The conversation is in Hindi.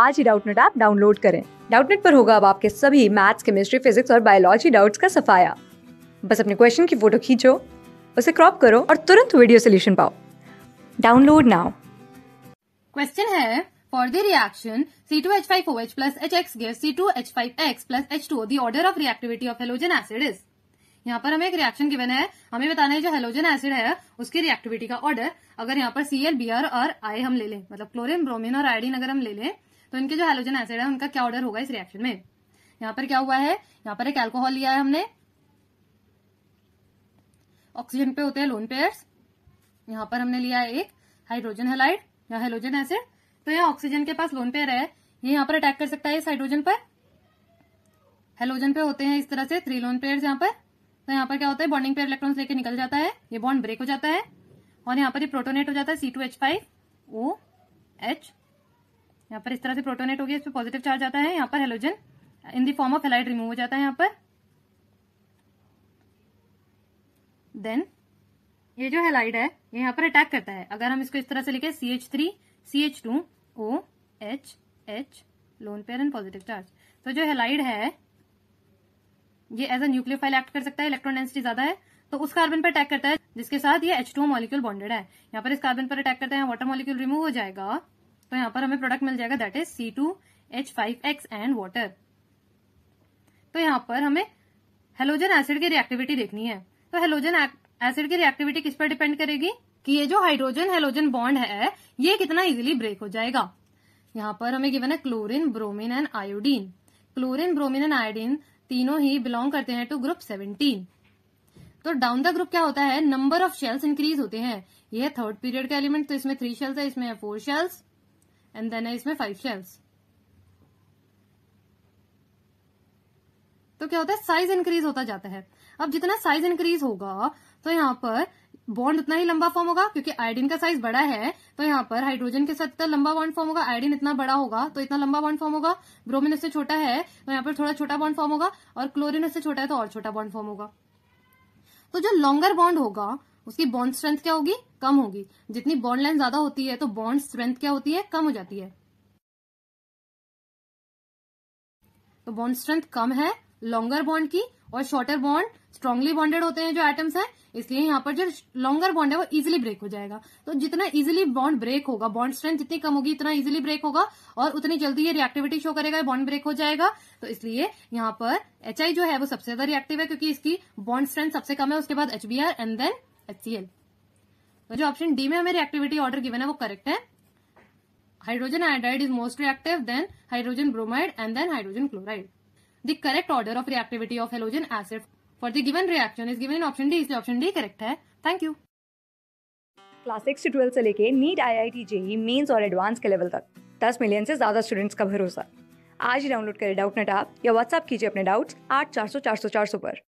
आज ही डाउटनेट ऐप डाउनलोड करें डाउटनेट पर होगा अब आपके सभी मैथ्स केमिस्ट्री फिजिक्स और बायोलॉजी डाउट्स का सफाया बस अपने क्वेश्चन की फोटो खींचो उसे क्रॉप करो और तुरंत वीडियो सोल्यूशन पाओ डाउनलोड नाउ क्वेश्चन है for the reaction C two H H H five O plus X the C two H five X plus H two the order of reactivity of halogen acid is यहाँ पर हमें एक रिएक्शन गिवन है हमें बताना है जो हेलोजन एसिड है उसकी रिएक्टिविटी का ऑर्डर अगर यहाँ पर सी एल बी आर और आई हम ले लें मतलब क्लोरिन ब्रोमिन और आयोडीन अगर हम ले लें तो इनके जो हेलोजन एसिड है उनका क्या ऑर्डर होगा इस रिएक्शन में यहाँ पर क्या हुआ है यहाँ पर एक एल्कोहल लिया है हमने ऑक्सीजन पे होते हैं लोन पेयर्स यहाँ पर हमने लिया है एक हाइड्रोजन हेलाइड या हेलोजन एसिड तो यहाँ ऑक्सीजन के पास लोन पेयर है ये यहाँ पर अटैक कर सकता है इस हाइड्रोजन पर हेलोजन पे होते हैं इस तरह से थ्री लोन पेयर यहाँ पर तो यहाँ पर क्या होता है बॉन्डिंग पेयर इलेक्ट्रॉन्स लेके निकल जाता है ये बॉन्ड ब्रेक हो जाता है और यहाँ पर ये प्रोटोनेट हो जाता है C two H five O H यहाँ पर इस तरह से प्रोटोनेट हो गया इसमें पॉजिटिव चार्ज आता है यहाँ पर halogen in the form of halide remove हो जाता है यहाँ पर देन ये जो हेलाइड है ये यहाँ पर अटैक करता है अगर हम इसको इस तरह से लिखे C H three C H two O H H lone pair and positive charge तो जो हेलाइड है ये एज अ न्यूक्लियोफाइल एक्ट कर सकता है इलेक्ट्रॉन डेंसिटी ज्यादा है तो उस कार्बन पर अटैक करता है जिसके साथ ये एच टू मॉलिक्यूल बॉन्डेड है यहाँ पर इस कार्बन पर अटैक करता है वाटर मॉलिक्यूल रिमूव हो जाएगा तो यहाँ पर हमें प्रोडक्ट मिल जाएगा that is C two H five X and water तो यहाँ पर हमें हेलोजन एसिड की रिएक्टिविटी देखनी है तो हेलोजन एसिड की रिएक्टिविटी किस पर डिपेंड करेगी कि ये जो हाइड्रोजन हेलोजन बॉन्ड है ये कितना इजिली ब्रेक हो जाएगा यहाँ पर हमें गिवन है chlorine bromine and iodine chlorine bromine and iodine तीनों ही बिलोंग करते हैं टू ग्रुप सेवनटीन तो डाउन द ग्रुप क्या होता है नंबर ऑफ शेल्स इंक्रीज होते हैं यह थर्ड पीरियड का एलिमेंट तो इसमें थ्री शेल्स है इसमें फोर शेल्स एंड देन है इसमें फाइव शेल्स तो क्या होता है साइज इंक्रीज होता जाता है अब जितना साइज इंक्रीज होगा तो यहाँ पर बॉन्ड उतना ही लंबा फॉर्म होगा क्योंकि आयोडीन का साइज बड़ा है तो यहाँ पर हाइड्रोजन के साथ इतना लंबा बॉन्ड फॉर्म होगा आयोडीन इतना बड़ा होगा तो इतना लंबा बॉन्ड फॉर्म होगा ब्रोमिन उससे छोटा है तो यहाँ पर थोड़ा छोटा बॉन्ड फॉर्म होगा और क्लोरिन उससे छोटा है तो और छोटा बॉन्ड फॉर्म होगा तो जो लॉन्गर बॉन्ड होगा उसकी बॉन्ड स्ट्रेंथ क्या होगी कम होगी जितनी बॉन्ड लेंथ ज्यादा होती है तो बॉन्ड स्ट्रेंथ क्या होती है कम हो जाती है तो बॉन्ड स्ट्रेंथ कम है लॉन्गर बॉन्ड की और शॉर्टर बॉन्ड स्ट्रांगली बॉन्डेड होते हैं जो एटम्स हैं इसलिए यहाँ पर जो लॉन्गर बॉन्ड है वो इजिली ब्रेक हो जाएगा तो जितना इजिली बॉन्ड ब्रेक होगा बॉन्ड स्ट्रेंथ जितनी कम होगी उतना इजिली ब्रेक होगा और उतनी जल्दी ये रिएक्टिविटी शो करेगा बॉन्ड ब्रेक हो जाएगा तो इसलिए यहाँ पर एच जो है वो सबसे ज्यादा रिएक्टिव है क्योंकि इसकी बॉन्ड स्ट्रेंथ सबसे कम है उसके बाद एच एंड देन एच तो जो ऑप्शन डी में हमें एक्टिविटी ऑर्डर गिवन है वो करेक्ट है hydrogen iodide is most reactive then hydrogen bromide and then hydrogen chloride the correct order of reactivity of halogen acid for the given reaction is given in option D इसलिए ऑप्शन डी करेक्ट है थैंक यू क्लास सिक्स से ट्वेल्थ से लेके NEET I I T JEE Mains और एडवांस के लेवल तक दस मिलियन से ज्यादा स्टूडेंट्स का भरोसा आज ही डाउनलोड करें डाउट नेट आप या व्हाट्सअप कीजिए अपने डाउट्स आठ चार सौ चार सौ चार सौ पर